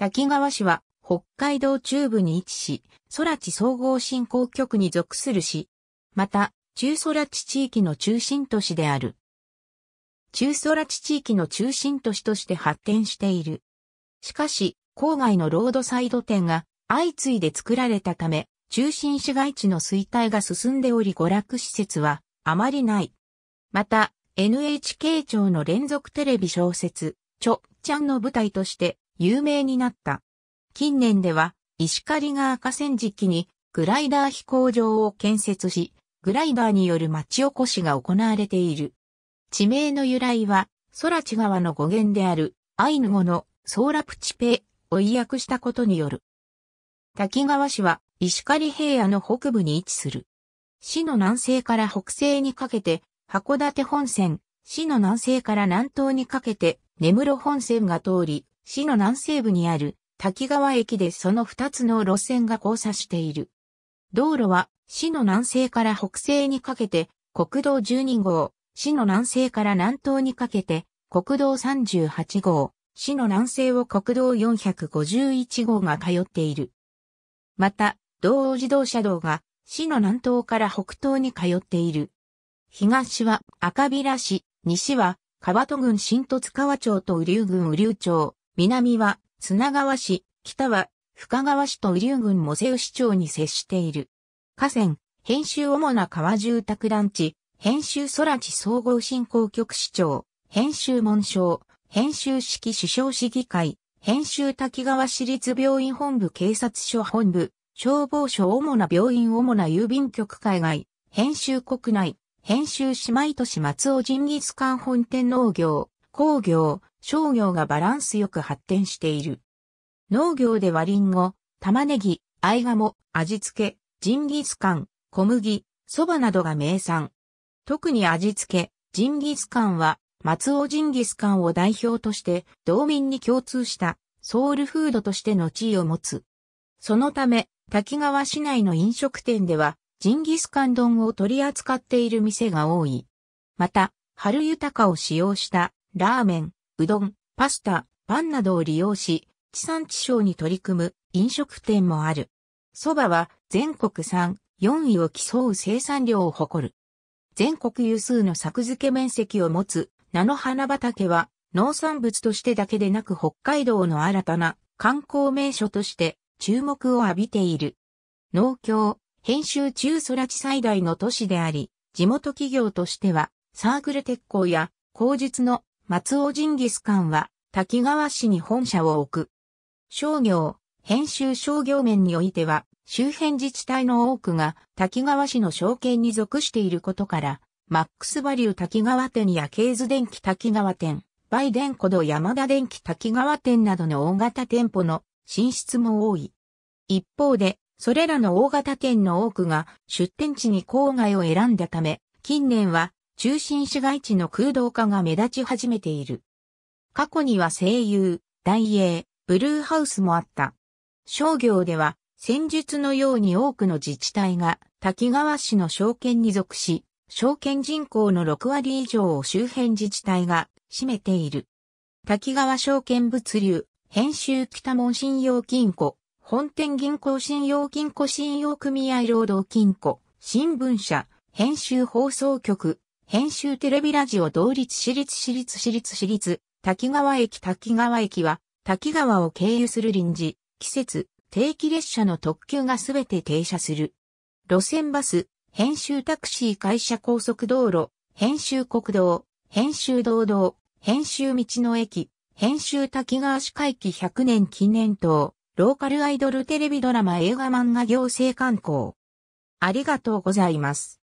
滝川市は北海道中部に位置し、空地総合振興局に属する市。また、中空地地域の中心都市である。中空地地域の中心都市として発展している。しかし、郊外のロードサイド店が相次いで作られたため、中心市街地の衰退が進んでおり娯楽施設はあまりない。また、NHK 庁の連続テレビ小説、ちょ、ちゃんの舞台として、有名になった。近年では、石狩川河川敷にグライダー飛行場を建設し、グライダーによる町おこしが行われている。地名の由来は、空知川の語源である、アイヌ語のソーラプチペを意訳したことによる。滝川市は石狩平野の北部に位置する。市の南西から北西にかけて函館本線、市の南西から南東にかけて根室本線が通り、市の南西部にある滝川駅でその2つの路線が交差している。道路は市の南西から北西にかけて国道12号、市の南西から南東にかけて国道38号、市の南西を国道451号が通っている。また、道央自動車道が市の南東から北東に通っている。東は赤平市、西は川戸郡新戸津川町と雨竜郡雨竜町、南は砂川市、北は深川市と雨竜郡モセウ市町に接している。河川、編集主な川住宅団地、編集空地総合振興局市長、編集門賞、編集式首相市議会、編集滝川市立病院本部警察署本部、消防署主な病院主な郵便局海外、編集国内、編集姉妹都市松尾ジンギスカン本店農業、工業、商業がバランスよく発展している。農業ではリンゴ、玉ねぎ、合鴨、味付け、ジンギスカン、小麦、蕎麦などが名産。特に味付け、ジンギスカンは、松尾ジンギスカンを代表として、道民に共通したソウルフードとしての地位を持つ。そのため、滝川市内の飲食店では、ジンギスカン丼を取り扱っている店が多い。また、春豊かを使用したラーメン、うどん、パスタ、パンなどを利用し、地産地消に取り組む飲食店もある。蕎麦は全国3、4位を競う生産量を誇る。全国有数の作付け面積を持つ菜の花畑は農産物としてだけでなく北海道の新たな観光名所として注目を浴びている。農協、編集中空地最大の都市であり、地元企業としてはサークル鉄鋼や工術の松尾ジンギスカンは滝川市に本社を置く。商業、編集商業面においては、周辺自治体の多くが滝川市の証券に属していることから、マックスバリュー滝川店やケーズ電機滝川店、バイデンコド山田電機滝川店などの大型店舗の進出も多い。一方で、それらの大型店の多くが出店地に郊外を選んだため、近年は中心市街地の空洞化が目立ち始めている。過去には声優、大英、ブルーハウスもあった。商業では、戦術のように多くの自治体が滝川市の証券に属し、証券人口の6割以上を周辺自治体が占めている。滝川証券物流、編集北門信用金庫、本店銀行信用金庫信用組合労働金庫、新聞社、編集放送局、編集テレビラジオ同立私立私立私立私立、滝川駅滝川駅は、滝川を経由する臨時、季節、定期列車の特急がすべて停車する。路線バス、編集タクシー会社高速道路、編集国道、編集道道、編集道の駅、編集滝川市会期100年記念塔、ローカルアイドルテレビドラマ映画漫画行政観光。ありがとうございます。